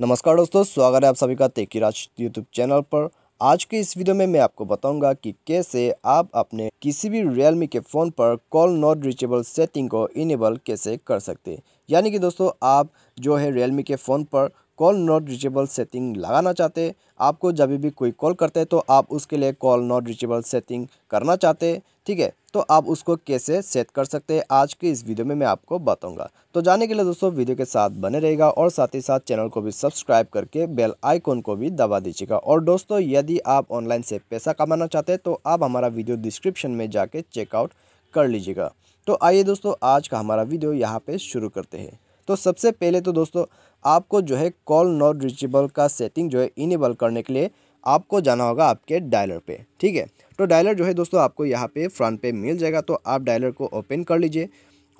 नमस्कार दोस्तों स्वागत है आप सभी का तेकी राज यूट्यूब चैनल पर आज के इस वीडियो में मैं आपको बताऊंगा कि कैसे आप अपने किसी भी रियलमी के फ़ोन पर कॉल नॉट रिचेबल सेटिंग को इनेबल कैसे कर सकते हैं यानी कि दोस्तों आप जो है रियलमी के फ़ोन पर कॉल नॉट रिचेबल सेटिंग लगाना चाहते आपको जब भी कोई कॉल करते हैं तो आप उसके लिए कॉल नॉट रिचेबल सेटिंग करना चाहते ठीक है तो आप उसको कैसे सेट कर सकते हैं आज की इस वीडियो में मैं आपको बताऊंगा तो जाने के लिए दोस्तों वीडियो के साथ बने रहेगा और साथ ही साथ चैनल को भी सब्सक्राइब करके बेल आइकॉन को भी दबा दीजिएगा और दोस्तों यदि आप ऑनलाइन से पैसा कमाना चाहते हैं तो आप हमारा वीडियो डिस्क्रिप्शन में जाके चेकआउट कर लीजिएगा तो आइए दोस्तों आज का हमारा वीडियो यहाँ पर शुरू करते हैं तो सबसे पहले तो दोस्तों आपको जो है कॉल नॉट रिचेबल का सेटिंग जो है इनेबल करने के लिए आपको जाना होगा आपके डायलर पे ठीक है तो डायलर जो है दोस्तों आपको यहाँ पे फ्रंट पे मिल जाएगा तो आप डायलर को ओपन कर लीजिए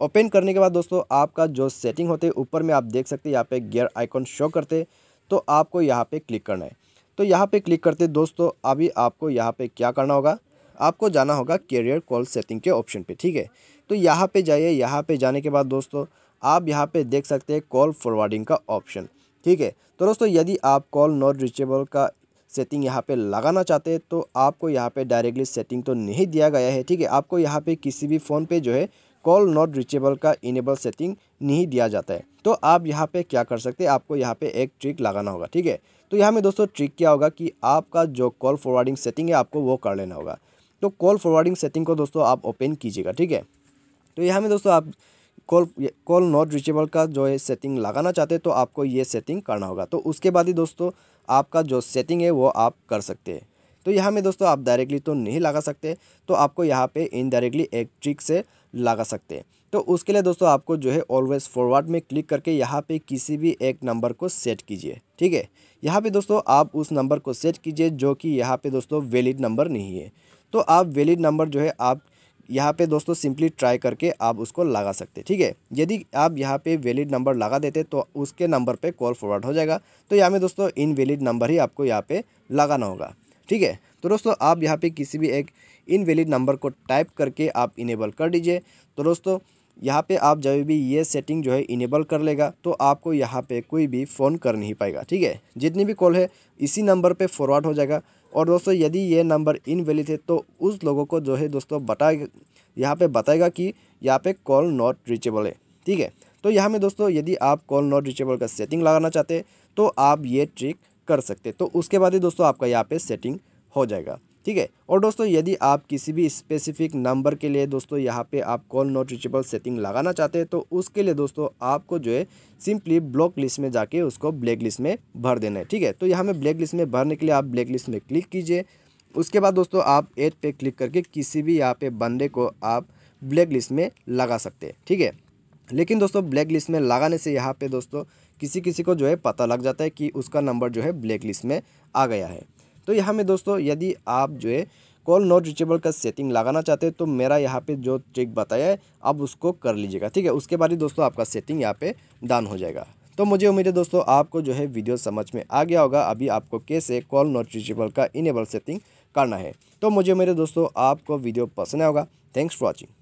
ओपन करने के बाद दोस्तों आपका जो सेटिंग होते ऊपर में आप देख सकते हैं यहाँ पे गियर आइकॉन शो करते तो आपको यहाँ पे क्लिक करना है तो यहाँ पे क्लिक करते दोस्तों अभी आपको यहाँ पे क्या करना होगा आपको जाना होगा कैरियर कॉल सेटिंग के ऑप्शन पर ठीक है तो यहाँ पर जाइए यहाँ पर जाने के बाद दोस्तों आप यहाँ पे देख सकते हैं कॉल फॉरवर्डिंग का ऑप्शन ठीक है तो दोस्तों यदि आप कॉल नॉट रिचेबल का सेटिंग यहाँ पे लगाना चाहते हैं तो आपको यहाँ पे डायरेक्टली सेटिंग तो नहीं दिया गया है ठीक है आपको यहाँ पे किसी भी फ़ोन पे जो है कॉल नॉट रिचेबल का इनेबल सेटिंग नहीं दिया जाता है तो आप यहाँ पे क्या कर सकते हैं आपको यहाँ पे एक ट्रिक लगाना होगा ठीक है तो यहाँ में दोस्तों ट्रिक क्या होगा कि आपका जो कॉल फॉरवर्डिंग सेटिंग है आपको वो कर लेना होगा तो कॉल फॉरवर्डिंग सेटिंग को दोस्तों आप ओपन कीजिएगा ठीक है तो यहाँ में दोस्तों आप कॉल कॉल नॉट रिचेबल का जो है सेटिंग लगाना चाहते हैं तो आपको ये सेटिंग करना होगा तो उसके बाद ही दोस्तों आपका जो सेटिंग है वो आप कर सकते हैं तो यहाँ में दोस्तों आप डायरेक्टली तो नहीं लगा सकते तो आपको यहाँ पे इनडायरेक्टली एक ट्रिक से लगा सकते हैं तो उसके लिए दोस्तों आपको जो है ऑलवेज फॉरवर्ड में क्लिक करके यहाँ पे किसी भी एक नंबर को सेट कीजिए ठीक है यहाँ पे दोस्तों आप उस नंबर को सेट कीजिए जो कि यहाँ पे दोस्तों वैलिड नंबर नहीं है तो आप वैलिड नंबर जो है आप यहाँ पे दोस्तों सिंपली ट्राई करके आप उसको लगा सकते हैं ठीक है यदि आप यहाँ पे वैलिड नंबर लगा देते तो उसके नंबर पे कॉल फॉरवर्ड हो जाएगा तो यहाँ में दोस्तों इन वैलिड नंबर ही आपको यहाँ पे लगाना होगा ठीक है तो दोस्तों आप यहाँ पे किसी भी एक इन वैलिड नंबर को टाइप करके आप इनेबल कर दीजिए तो दोस्तों यहाँ पर आप जब भी ये सेटिंग जो है इनेबल कर लेगा तो आपको यहाँ पर कोई भी फ़ोन कर नहीं पाएगा ठीक है जितनी भी कॉल है इसी नंबर पर फॉरवर्ड हो जाएगा और दोस्तों यदि ये नंबर इनवैलिड है तो उस लोगों को जो है दोस्तों बता यहाँ पे बताएगा कि यहाँ पे कॉल नॉट रीचेबल है ठीक है तो यहाँ में दोस्तों यदि आप कॉल नॉट रीचेबल का सेटिंग लगाना चाहते तो आप ये ट्रिक कर सकते तो उसके बाद ही दोस्तों आपका यहाँ पे सेटिंग हो जाएगा ठीक है और दोस्तों यदि आप किसी भी स्पेसिफिक नंबर के लिए दोस्तों यहाँ पे आप कॉल नॉट रिचेबल सेटिंग लगाना चाहते हैं तो उसके लिए दोस्तों आपको जो है सिंपली ब्लॉक लिस्ट में जाके उसको ब्लैक लिस्ट में भर देना है ठीक है तो यहाँ में ब्लैक लिस्ट में भरने के लिए आप ब्लैक लिस्ट में क्लिक कीजिए उसके बाद दोस्तों आप एड पे क्लिक करके किसी भी यहाँ पे बंदे को आप ब्लैक लिस्ट में लगा सकते हैं ठीक है लेकिन दोस्तों ब्लैक लिस्ट में लगाने से यहाँ पे दोस्तों किसी किसी को जो है पता लग जाता है कि उसका नंबर जो है ब्लैक लिस्ट में आ गया है तो यहाँ में दोस्तों यदि आप जो है कॉल नॉट रिचेबल का सेटिंग लगाना चाहते हैं तो मेरा यहाँ पे जो ट्रिक बताया है आप उसको कर लीजिएगा ठीक है उसके बाद ही दोस्तों आपका सेटिंग यहाँ पे डन हो जाएगा तो मुझे उम्मीद है दोस्तों आपको जो है वीडियो समझ में आ गया होगा अभी आपको कैसे कॉल नॉट रिचेबल का इनेबल सेटिंग करना है तो मुझे मेरे दोस्तों आपको वीडियो पसंद आएगा थैंक्स फॉर वॉचिंग